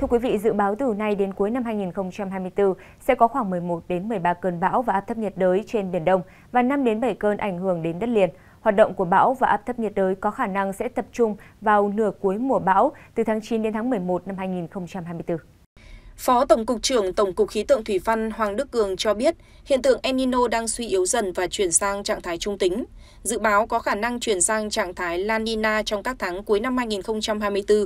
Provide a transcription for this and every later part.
Thưa quý vị, dự báo từ nay đến cuối năm 2024 sẽ có khoảng 11 đến 13 cơn bão và áp thấp nhiệt đới trên biển Đông và 5 đến 7 cơn ảnh hưởng đến đất liền. Hoạt động của bão và áp thấp nhiệt đới có khả năng sẽ tập trung vào nửa cuối mùa bão từ tháng 9 đến tháng 11 năm 2024. Phó Tổng cục trưởng Tổng cục Khí tượng Thủy văn Hoàng Đức Cường cho biết, hiện tượng El Nino đang suy yếu dần và chuyển sang trạng thái trung tính. Dự báo có khả năng chuyển sang trạng thái La Nina trong các tháng cuối năm 2024.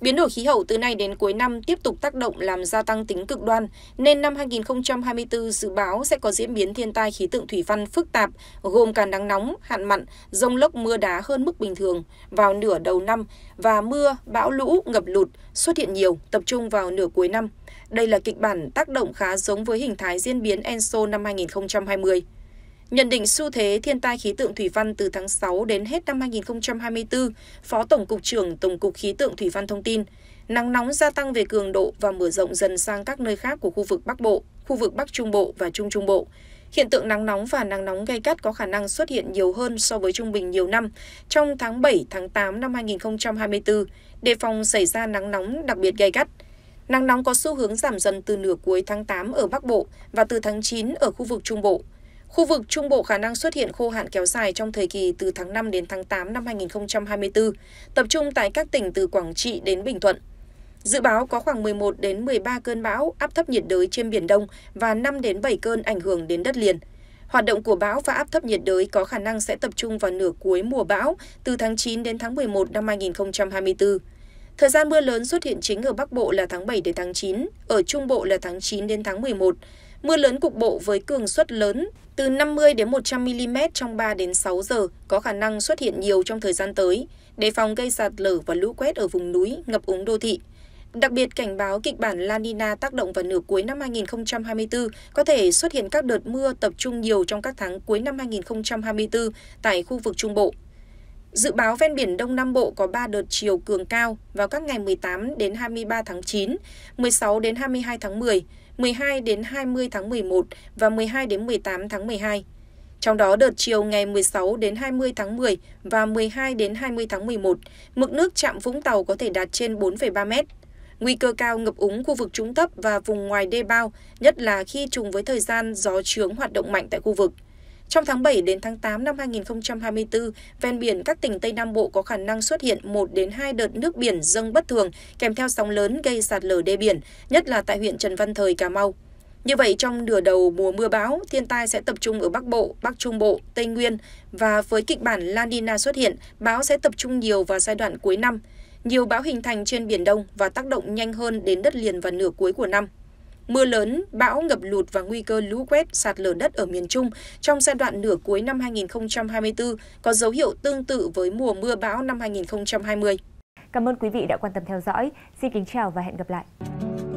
Biến đổi khí hậu từ nay đến cuối năm tiếp tục tác động làm gia tăng tính cực đoan, nên năm 2024 dự báo sẽ có diễn biến thiên tai khí tượng thủy văn phức tạp, gồm cả nắng nóng, hạn mặn, rông lốc mưa đá hơn mức bình thường vào nửa đầu năm và mưa, bão lũ, ngập lụt xuất hiện nhiều, tập trung vào nửa cuối năm. Đây là kịch bản tác động khá giống với hình thái diễn biến Enso năm 2020. Nhận định xu thế thiên tai khí tượng thủy văn từ tháng 6 đến hết năm 2024, Phó Tổng cục trưởng Tổng cục Khí tượng Thủy văn thông tin, nắng nóng gia tăng về cường độ và mở rộng dần sang các nơi khác của khu vực Bắc Bộ, khu vực Bắc Trung Bộ và Trung Trung Bộ. Hiện tượng nắng nóng và nắng nóng gay gắt có khả năng xuất hiện nhiều hơn so với trung bình nhiều năm trong tháng 7, tháng 8 năm 2024, đề phòng xảy ra nắng nóng đặc biệt gay gắt. Nắng nóng có xu hướng giảm dần từ nửa cuối tháng 8 ở Bắc Bộ và từ tháng 9 ở khu vực Trung Bộ. Khu vực Trung Bộ khả năng xuất hiện khô hạn kéo dài trong thời kỳ từ tháng 5 đến tháng 8 năm 2024, tập trung tại các tỉnh từ Quảng Trị đến Bình Thuận. Dự báo có khoảng 11 đến 13 cơn bão áp thấp nhiệt đới trên biển Đông và 5 đến 7 cơn ảnh hưởng đến đất liền. Hoạt động của bão và áp thấp nhiệt đới có khả năng sẽ tập trung vào nửa cuối mùa bão từ tháng 9 đến tháng 11 năm 2024. Thời gian mưa lớn xuất hiện chính ở Bắc Bộ là tháng 7 đến tháng 9, ở Trung Bộ là tháng 9 đến tháng 11. Mưa lớn cục bộ với cường suất lớn từ 50 đến 100 mm trong 3 đến 6 giờ có khả năng xuất hiện nhiều trong thời gian tới, đề phòng gây sạt lở và lũ quét ở vùng núi, ngập úng đô thị. Đặc biệt cảnh báo kịch bản La Nina tác động vào nửa cuối năm 2024 có thể xuất hiện các đợt mưa tập trung nhiều trong các tháng cuối năm 2024 tại khu vực Trung Bộ. Dự báo ven biển Đông Nam Bộ có 3 đợt chiều cường cao vào các ngày 18 đến 23 tháng 9, 16 đến 22 tháng 10, 12 đến 20 tháng 11 và 12 đến 18 tháng 12. Trong đó đợt chiều ngày 16 đến 20 tháng 10 và 12 đến 20 tháng 11, mực nước chạm Vũng Tàu có thể đạt trên 4,3 mét. Nguy cơ cao ngập úng khu vực trũng thấp và vùng ngoài đê bao, nhất là khi trùng với thời gian gió trướng hoạt động mạnh tại khu vực. Trong tháng 7 đến tháng 8 năm 2024, ven biển các tỉnh Tây Nam Bộ có khả năng xuất hiện 1 đến 2 đợt nước biển dâng bất thường kèm theo sóng lớn gây sạt lở đê biển, nhất là tại huyện Trần Văn Thời, Cà Mau. Như vậy, trong nửa đầu mùa mưa bão, thiên tai sẽ tập trung ở Bắc Bộ, Bắc Trung Bộ, Tây Nguyên và với kịch bản La Nina xuất hiện, bão sẽ tập trung nhiều vào giai đoạn cuối năm. Nhiều bão hình thành trên Biển Đông và tác động nhanh hơn đến đất liền vào nửa cuối của năm mưa lớn, bão ngập lụt và nguy cơ lũ quét sạt lở đất ở miền Trung trong giai đoạn nửa cuối năm 2024 có dấu hiệu tương tự với mùa mưa bão năm 2020. Cảm ơn quý vị đã quan tâm theo dõi. Xin kính chào và hẹn gặp lại.